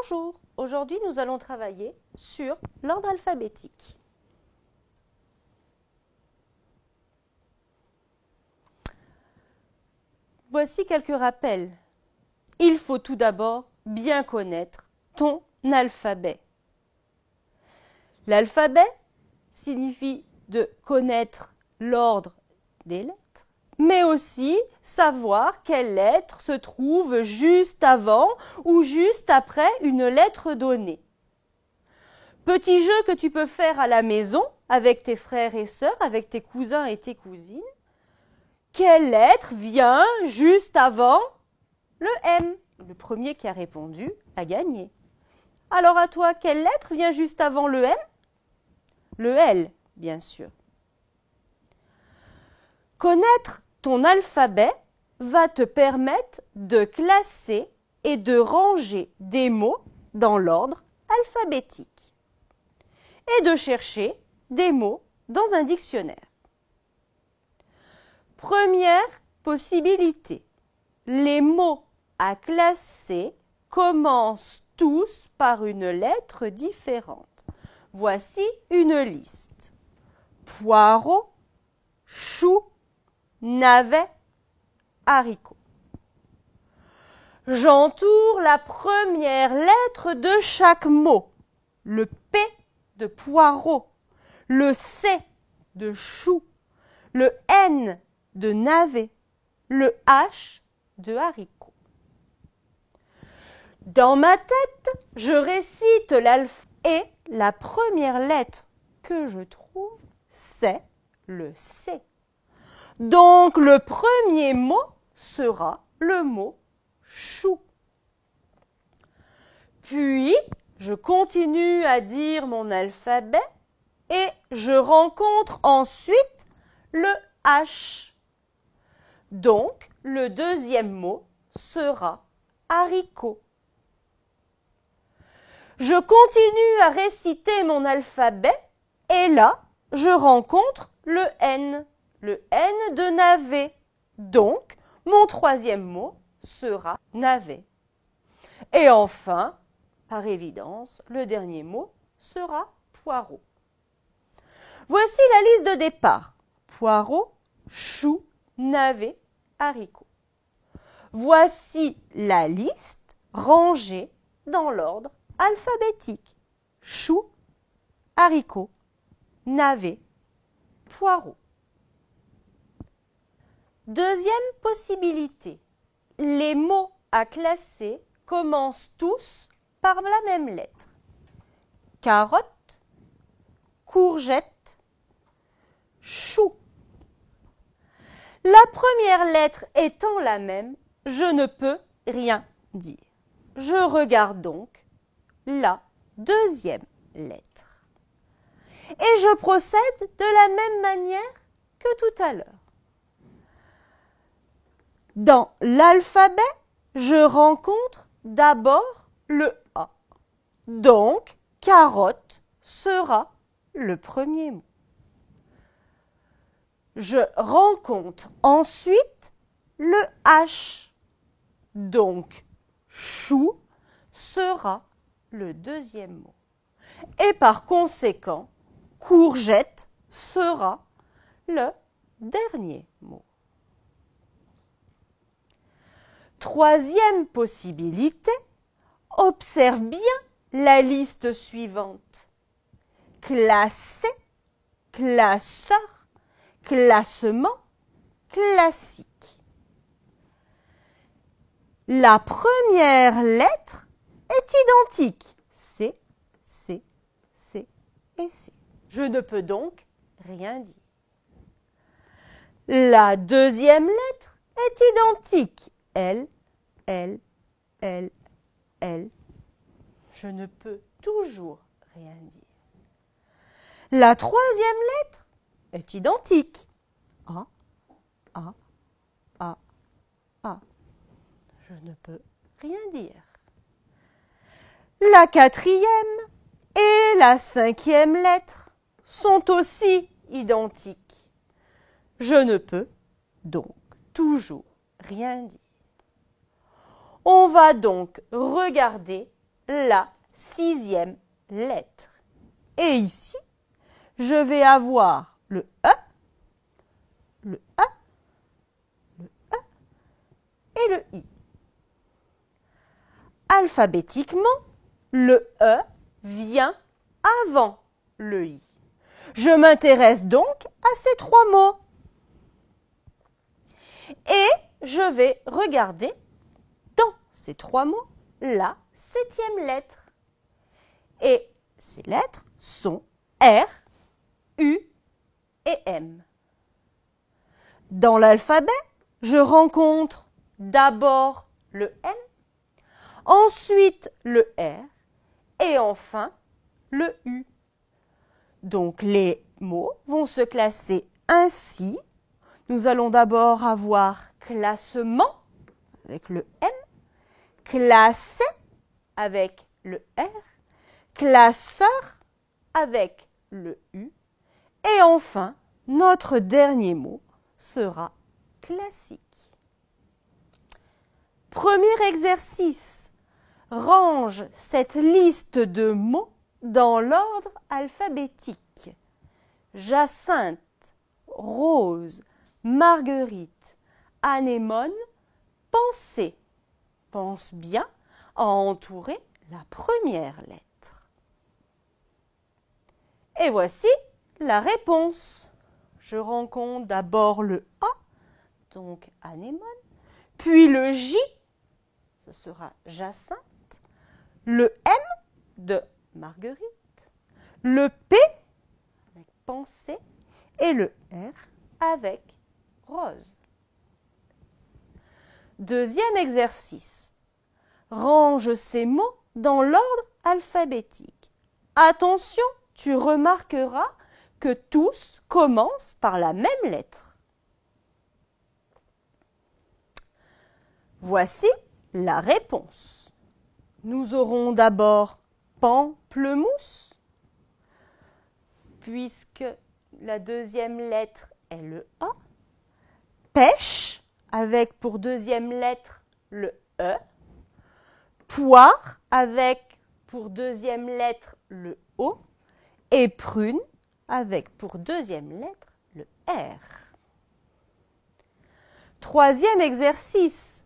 Bonjour, aujourd'hui nous allons travailler sur l'ordre alphabétique. Voici quelques rappels. Il faut tout d'abord bien connaître ton alphabet. L'alphabet signifie de connaître l'ordre des lettres mais aussi savoir quelle lettre se trouve juste avant ou juste après une lettre donnée. Petit jeu que tu peux faire à la maison avec tes frères et sœurs, avec tes cousins et tes cousines. Quelle lettre vient juste avant le M Le premier qui a répondu a gagné. Alors à toi, quelle lettre vient juste avant le M Le L, bien sûr. Connaître ton alphabet va te permettre de classer et de ranger des mots dans l'ordre alphabétique et de chercher des mots dans un dictionnaire. Première possibilité, les mots à classer commencent tous par une lettre différente. Voici une liste. Poireau, chou, Navet, haricot. J'entoure la première lettre de chaque mot. Le P de poireau, le C de chou, le N de navet, le H de haricot. Dans ma tête, je récite l'alphabet et la première lettre que je trouve, c'est le C. Donc le premier mot sera le mot chou. Puis, je continue à dire mon alphabet et je rencontre ensuite le H. Donc, le deuxième mot sera haricot. Je continue à réciter mon alphabet et là, je rencontre le N le N de navet. Donc, mon troisième mot sera navet. Et enfin, par évidence, le dernier mot sera poireau. Voici la liste de départ. Poireau, chou, navet, haricot. Voici la liste rangée dans l'ordre alphabétique. Chou, haricot, navet, poireau. Deuxième possibilité, les mots à classer commencent tous par la même lettre. Carotte, courgette, chou. La première lettre étant la même, je ne peux rien dire. Je regarde donc la deuxième lettre. Et je procède de la même manière que tout à l'heure. Dans l'alphabet, je rencontre d'abord le A. Donc, carotte sera le premier mot. Je rencontre ensuite le H. Donc, chou sera le deuxième mot. Et par conséquent, courgette sera le dernier mot. Troisième possibilité, observe bien la liste suivante. Classé, classeur, classement, classique. La première lettre est identique. C, C, C et C. Je ne peux donc rien dire. La deuxième lettre est identique elle, elle, elle, elle. Je ne peux toujours rien dire. La troisième lettre est identique. A, A, A, A. Je ne peux rien dire. La quatrième et la cinquième lettre sont aussi identiques. Je ne peux donc toujours rien dire. On va donc regarder la sixième lettre. Et ici, je vais avoir le E, le E, le E et le I. Alphabétiquement, le E vient avant le I. Je m'intéresse donc à ces trois mots. Et je vais regarder ces trois mots, la septième lettre. Et ces lettres sont R, U et M. Dans l'alphabet, je rencontre d'abord le M, ensuite le R et enfin le U. Donc les mots vont se classer ainsi. Nous allons d'abord avoir classement avec le M, Classe avec le R, classeur avec le U, et enfin, notre dernier mot sera classique. Premier exercice, range cette liste de mots dans l'ordre alphabétique. Jacinthe, rose, marguerite, anémone, pensée pense bien à entourer la première lettre. Et voici la réponse. Je rencontre d'abord le A, donc anémone, puis le J, ce sera jacinthe, le M de marguerite, le P avec pensée et le R avec rose. Deuxième exercice. Range ces mots dans l'ordre alphabétique. Attention, tu remarqueras que tous commencent par la même lettre. Voici la réponse. Nous aurons d'abord pamplemousse, puisque la deuxième lettre est le A. Pêche, avec pour deuxième lettre le E. Poire avec pour deuxième lettre le O. Et prune avec pour deuxième lettre le R. Troisième exercice.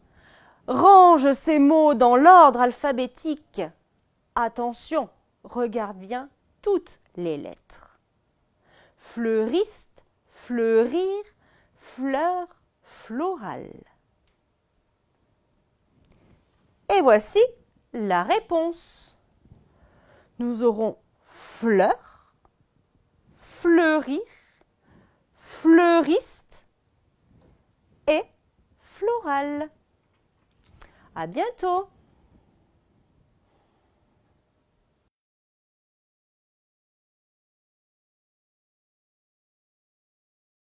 Range ces mots dans l'ordre alphabétique. Attention, regarde bien toutes les lettres. Fleuriste, fleurir, fleur, et voici la réponse. Nous aurons fleur, fleurir, fleuriste et floral. À bientôt!